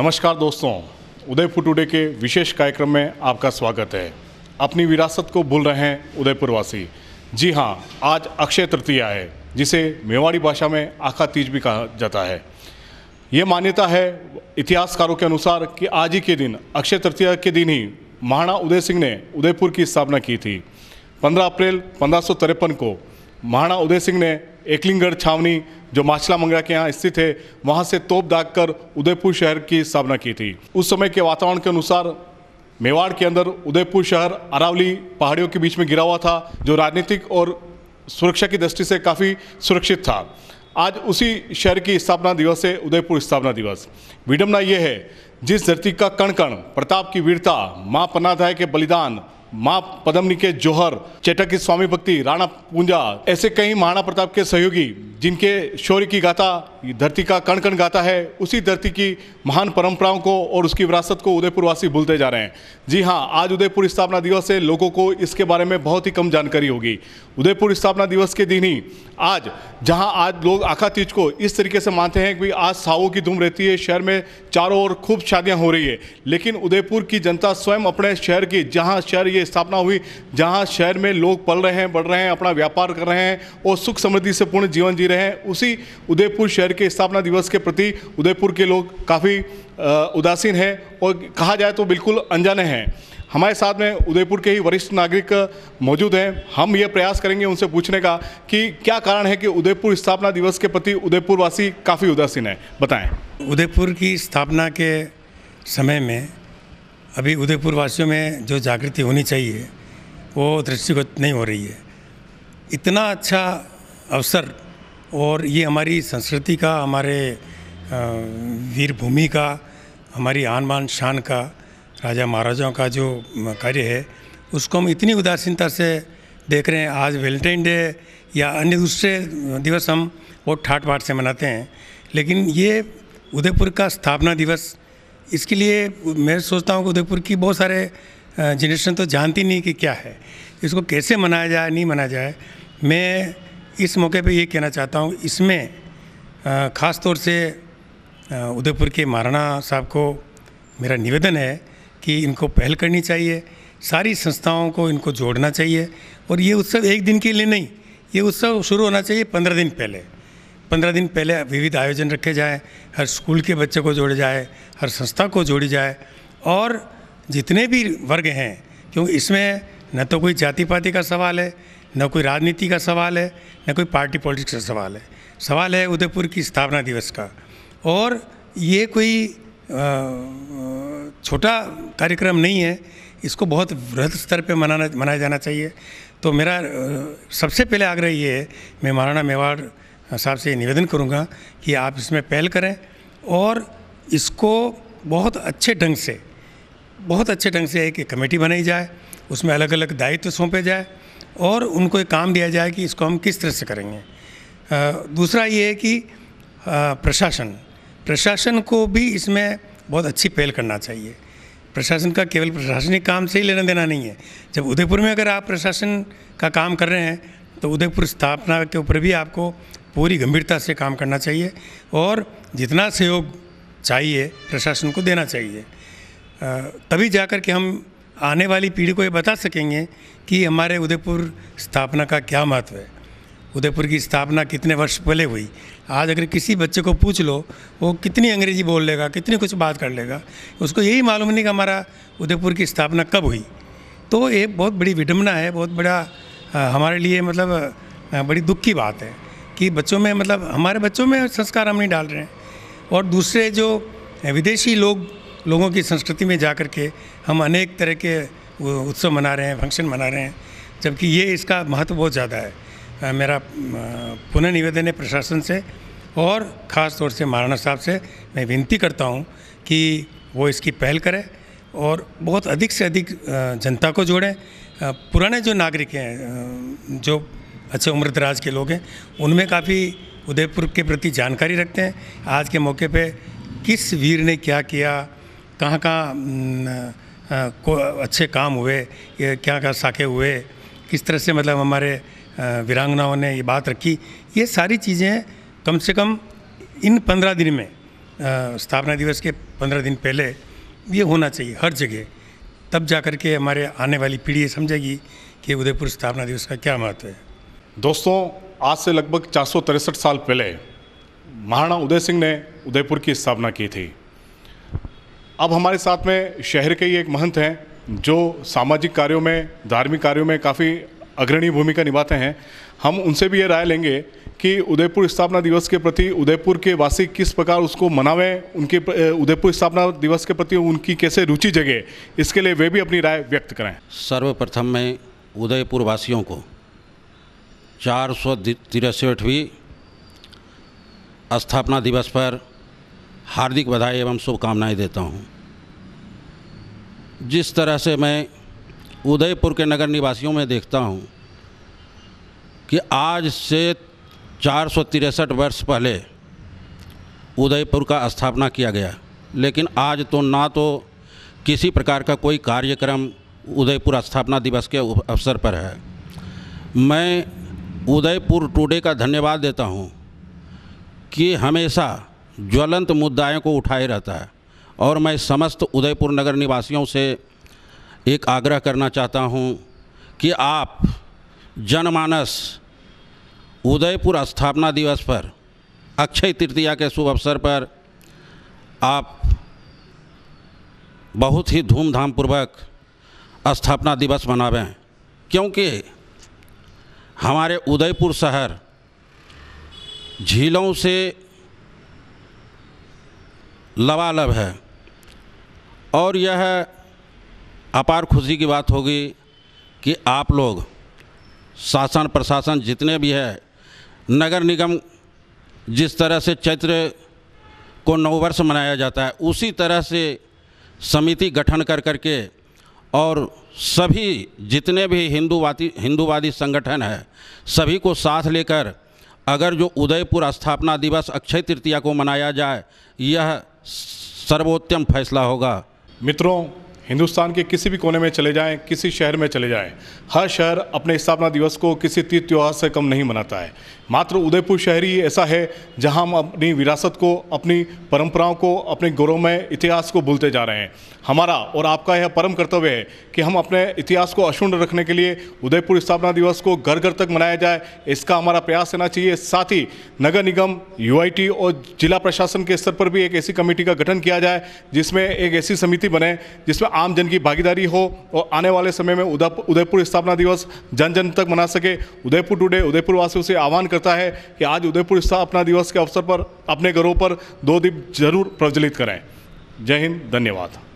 नमस्कार दोस्तों उदयपुर टुडे के विशेष कार्यक्रम में आपका स्वागत है अपनी विरासत को भूल रहे हैं उदयपुरवासी जी हाँ आज अक्षय तृतीया है जिसे मेवाड़ी भाषा में आखा तीज भी कहा जाता है ये मान्यता है इतिहासकारों के अनुसार कि आज ही के दिन अक्षय तृतीया के दिन ही महाराणा उदय सिंह ने उदयपुर की स्थापना की थी पंद्रह अप्रैल पंद्रह को महाराणा उदय सिंह ने एकलिंगगढ़ छावनी जो माछला मंगरा के यहाँ स्थित है वहाँ से तोप दाग कर उदयपुर शहर की स्थापना की थी उस समय के वातावरण के अनुसार मेवाड़ के अंदर उदयपुर शहर अरावली पहाड़ियों के बीच में गिरा हुआ था जो राजनीतिक और सुरक्षा की दृष्टि से काफ़ी सुरक्षित था आज उसी शहर की स्थापना दिवस है उदयपुर स्थापना दिवस विडम्बना यह है जिस धरती का कण कण प्रताप की वीरता माँ पन्नाधाय के बलिदान माँ पदमनी के जोहर चेटक की स्वामी भक्ति राणा पूंजा ऐसे कई महाराणा प्रताप के सहयोगी जिनके शौर्य की गाथा धरती का कण कण गाता है उसी धरती की महान परंपराओं को और उसकी विरासत को उदयपुरवासी भूलते जा रहे हैं जी हाँ आज उदयपुर स्थापना दिवस है लोगों को इसके बारे में बहुत ही कम जानकारी होगी उदयपुर स्थापना दिवस के दिन ही आज जहाँ आज लोग आखा तीज को इस तरीके से मानते हैं कि आज सावों की धूम रहती है शहर में चारों ओर खूब शादियाँ हो रही है लेकिन उदयपुर की जनता स्वयं अपने शहर की जहाँ शहर की स्थापना हुई जहाँ शहर में लोग पल रहे हैं बढ़ रहे हैं अपना व्यापार कर रहे हैं और सुख समृद्धि से पूर्ण जीवन जी रहे हैं उसी उदयपुर शहर के स्थापना दिवस के प्रति उदयपुर के लोग काफ़ी उदासीन हैं और कहा जाए तो बिल्कुल अनजाने हैं हमारे साथ में उदयपुर के ही वरिष्ठ नागरिक मौजूद हैं हम ये प्रयास करेंगे उनसे पूछने का कि क्या कारण है कि उदयपुर स्थापना दिवस के प्रति उदयपुरवासी काफ़ी उदासीन है बताएं उदयपुर की स्थापना के समय में अभी उदयपुर वासियों में जो जागृति होनी चाहिए वो दृष्टिगत नहीं हो रही है इतना अच्छा अवसर और ये हमारी संस्कृति का हमारे वीर भूमि का हमारी आन मान शान का राजा महाराजाओं का जो कार्य है उसको हम इतनी उदासीनता से देख रहे हैं आज वेलेंटाइन डे या अन्य दूसरे दिवस हम वो ठाट बाट से मनाते हैं लेकिन ये उदयपुर का स्थापना दिवस इसके लिए मैं सोचता हूँ कि उदयपुर की बहुत सारे जनरेशन तो जानती नहीं कि क्या है इसको कैसे मनाया जाए नहीं मनाया जाए मैं इस मौके पे ये कहना चाहता हूँ इसमें ख़ास तौर से उदयपुर के महाराणा साहब को मेरा निवेदन है कि इनको पहल करनी चाहिए सारी संस्थाओं को इनको जोड़ना चाहिए और ये उत्सव एक दिन के लिए नहीं ये उत्सव शुरू होना चाहिए पंद्रह दिन पहले पंद्रह दिन पहले विविध आयोजन रखे जाएँ हर स्कूल के बच्चे को जोड़े जाए हर संस्था को जोड़ी जाए और जितने भी वर्ग हैं क्योंकि इसमें न तो कोई जाति पाति का सवाल है न कोई राजनीति का सवाल है न कोई पार्टी पॉलिटिक्स का सवाल है सवाल है उदयपुर की स्थापना दिवस का और ये कोई छोटा कार्यक्रम नहीं है इसको बहुत वृहद स्तर पे मनाना मनाया जाना चाहिए तो मेरा सबसे पहले आग्रह ये है मैं महाराणा मेवाड़ साहब से निवेदन करूँगा कि आप इसमें पहल करें और इसको बहुत अच्छे ढंग से बहुत अच्छे ढंग से एक कमेटी बनाई जाए उसमें अलग अलग दायित्व सौंपे जाए और उनको एक काम दिया जाए कि इसको हम किस तरह से करेंगे दूसरा ये है कि प्रशासन प्रशासन को भी इसमें बहुत अच्छी पहल करना चाहिए प्रशासन का केवल प्रशासनिक काम से ही लेना देना नहीं है जब उदयपुर में अगर आप प्रशासन का काम कर रहे हैं तो उदयपुर स्थापना के ऊपर भी आपको पूरी गंभीरता से काम करना चाहिए और जितना सहयोग चाहिए प्रशासन को देना चाहिए तभी जा के हम आने वाली पीढ़ी को ये बता सकेंगे कि हमारे उदयपुर स्थापना का क्या महत्व है उदयपुर की स्थापना कितने वर्ष पहले हुई आज अगर किसी बच्चे को पूछ लो वो कितनी अंग्रेजी बोल लेगा कितनी कुछ बात कर लेगा उसको यही मालूम नहीं कि हमारा उदयपुर की स्थापना कब हुई तो ये बहुत बड़ी विडम्बना है बहुत बड़ा हमारे लिए मतलब बड़ी दुख की बात है कि बच्चों में मतलब हमारे बच्चों में संस्कार हम नहीं डाल रहे हैं और दूसरे जो विदेशी लोग लोगों की संस्कृति में जा कर के हम अनेक तरह के उत्सव मना रहे हैं फंक्शन मना रहे हैं जबकि ये इसका महत्व बहुत ज़्यादा है मेरा पुनः निवेदन है प्रशासन से और ख़ास तौर से महाराणा साहब से मैं विनती करता हूँ कि वो इसकी पहल करें और बहुत अधिक से अधिक जनता को जोड़ें पुराने जो नागरिक हैं जो अच्छे उम्र दराज के लोग हैं उनमें काफ़ी उदयपुर के प्रति जानकारी रखते हैं आज के मौके पे किस वीर ने क्या किया कहाँ कहाँ को अच्छे काम हुए क्या क्या साके हुए किस तरह से मतलब हमारे वीरांगनाओं ने ये बात रखी ये सारी चीज़ें कम से कम इन पंद्रह दिन में स्थापना दिवस के पंद्रह दिन पहले ये होना चाहिए हर जगह तब जा कर के हमारे आने वाली पीढ़ी समझेगी कि उदयपुर स्थापना दिवस का क्या महत्व है दोस्तों आज से लगभग चार साल पहले महाराणा उदय सिंह ने उदयपुर की स्थापना की थी अब हमारे साथ में शहर के ही एक महंत हैं जो सामाजिक कार्यों में धार्मिक कार्यों में काफ़ी अग्रणी भूमिका निभाते हैं हम उनसे भी ये राय लेंगे कि उदयपुर स्थापना दिवस के प्रति उदयपुर के वासी किस प्रकार उसको मनावें उनके उदयपुर स्थापना दिवस के प्रति उनकी कैसे रुचि जगे इसके लिए वे भी अपनी राय व्यक्त करें सर्वप्रथम मैं उदयपुर वासियों को चार सौ तिरसठवीं स्थापना दिवस पर हार्दिक बधाई एवं शुभकामनाएं देता हूँ जिस तरह से मैं उदयपुर के नगर निवासियों में देखता हूँ कि आज से चार वर्ष पहले उदयपुर का स्थापना किया गया लेकिन आज तो ना तो किसी प्रकार का कोई कार्यक्रम उदयपुर स्थापना दिवस के अवसर पर है मैं उदयपुर टुडे का धन्यवाद देता हूँ कि हमेशा ज्वलंत मुद्दाओं को उठाए रहता है और मैं समस्त उदयपुर नगर निवासियों से एक आग्रह करना चाहता हूँ कि आप जनमानस उदयपुर स्थापना दिवस पर अक्षय तृतीया के शुभ अवसर पर आप बहुत ही धूमधाम पूर्वक स्थापना दिवस मनावें क्योंकि हमारे उदयपुर शहर झीलों से लबालब है और यह अपार खुशी की बात होगी कि आप लोग शासन प्रशासन जितने भी है नगर निगम जिस तरह से चैत्र को नववर्ष मनाया जाता है उसी तरह से समिति गठन कर करके और सभी जितने भी हिंदूवादी हिंदूवादी संगठन हैं सभी को साथ लेकर अगर जो उदयपुर स्थापना दिवस अक्षय तृतीया को मनाया जाए यह सर्वोत्तम फैसला होगा मित्रों हिंदुस्तान के किसी भी कोने में चले जाएं किसी शहर में चले जाएं हर शहर अपने स्थापना दिवस को किसी तीर्थ त्यौहार से कम नहीं मनाता है मात्र उदयपुर शहर ही ऐसा है जहां हम अपनी विरासत को अपनी परंपराओं को अपने गौरवमय इतिहास को भूलते जा रहे हैं हमारा और आपका यह परम कर्तव्य है कि हम अपने इतिहास को अशुण रखने के लिए उदयपुर स्थापना दिवस को घर घर तक मनाया जाए इसका हमारा प्रयास रहना चाहिए साथ ही नगर निगम यू और जिला प्रशासन के स्तर पर भी एक ऐसी कमेटी का गठन किया जाए जिसमें एक ऐसी समिति बने जिसमें आम जन की भागीदारी हो और आने वाले समय में उदयपुर स्थापना दिवस जन जन तक मना सके उदयपुर टूडे उदयपुर वासियों से आह्वान कर करता है कि आज उदयपुर स्थापना दिवस के अवसर पर अपने घरों पर दो दीप जरूर प्रज्वलित कराएं जय हिंद धन्यवाद